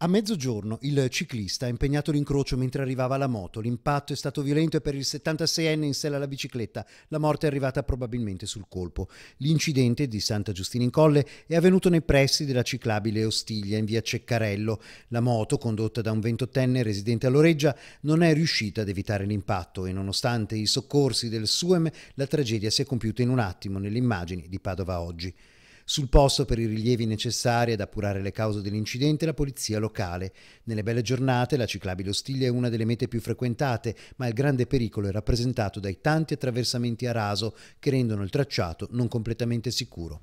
A mezzogiorno il ciclista ha impegnato l'incrocio mentre arrivava la moto. L'impatto è stato violento e per il 76enne in sella alla bicicletta la morte è arrivata probabilmente sul colpo. L'incidente di Santa Giustina in Colle è avvenuto nei pressi della ciclabile Ostiglia in via Ceccarello. La moto, condotta da un 28enne residente a Loreggia, non è riuscita ad evitare l'impatto e nonostante i soccorsi del SUEM la tragedia si è compiuta in un attimo nelle immagini di Padova oggi. Sul posto per i rilievi necessari ad appurare le cause dell'incidente la polizia locale. Nelle belle giornate la ciclabile ostile è una delle mete più frequentate, ma il grande pericolo è rappresentato dai tanti attraversamenti a raso che rendono il tracciato non completamente sicuro.